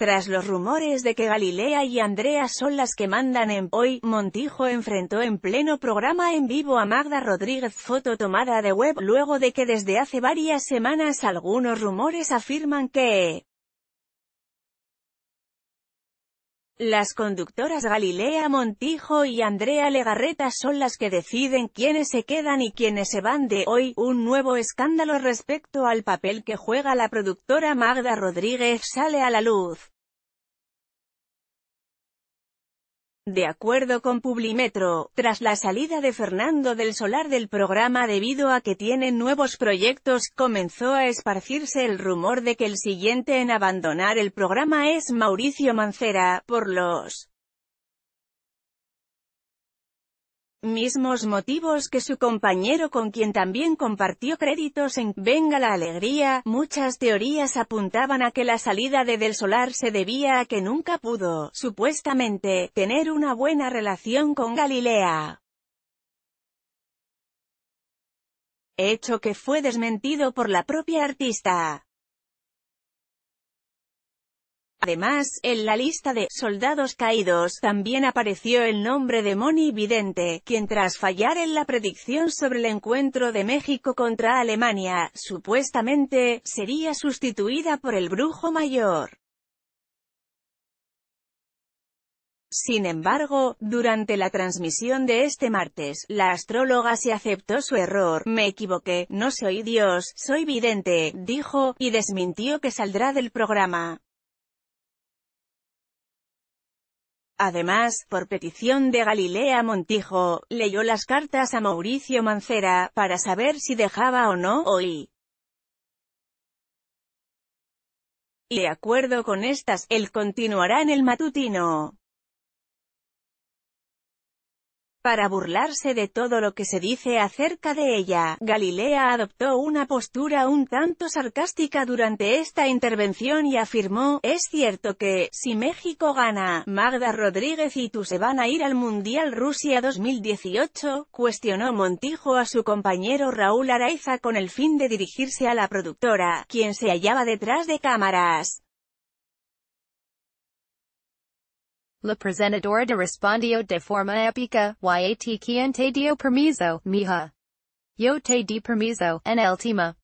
Tras los rumores de que Galilea y Andrea son las que mandan en Hoy, Montijo enfrentó en pleno programa en vivo a Magda Rodríguez foto tomada de web luego de que desde hace varias semanas algunos rumores afirman que Las conductoras Galilea Montijo y Andrea Legarreta son las que deciden quiénes se quedan y quiénes se van de hoy, un nuevo escándalo respecto al papel que juega la productora Magda Rodríguez sale a la luz. De acuerdo con Publimetro, tras la salida de Fernando del Solar del programa debido a que tiene nuevos proyectos, comenzó a esparcirse el rumor de que el siguiente en abandonar el programa es Mauricio Mancera, por los mismos motivos que su compañero con quien también compartió créditos en Venga la Alegría, muchas teorías apuntaban a que la salida de Del Solar se debía a que nunca pudo, supuestamente, tener una buena relación con Galilea. Hecho que fue desmentido por la propia artista. Además, en la lista de «soldados caídos» también apareció el nombre de Moni Vidente, quien tras fallar en la predicción sobre el encuentro de México contra Alemania, supuestamente, sería sustituida por el brujo mayor. Sin embargo, durante la transmisión de este martes, la astróloga se aceptó su error, me equivoqué, no soy Dios, soy vidente, dijo, y desmintió que saldrá del programa. Además, por petición de Galilea Montijo, leyó las cartas a Mauricio Mancera, para saber si dejaba o no, hoy. Y de acuerdo con estas, él continuará en el matutino. Para burlarse de todo lo que se dice acerca de ella, Galilea adoptó una postura un tanto sarcástica durante esta intervención y afirmó, es cierto que, si México gana, Magda Rodríguez y tú se van a ir al Mundial Rusia 2018, cuestionó Montijo a su compañero Raúl Araiza con el fin de dirigirse a la productora, quien se hallaba detrás de cámaras. La Presentadora de Respondio de Forma Épica, y a ti quien te dio permiso, mija. Yo te di permiso, en el tema.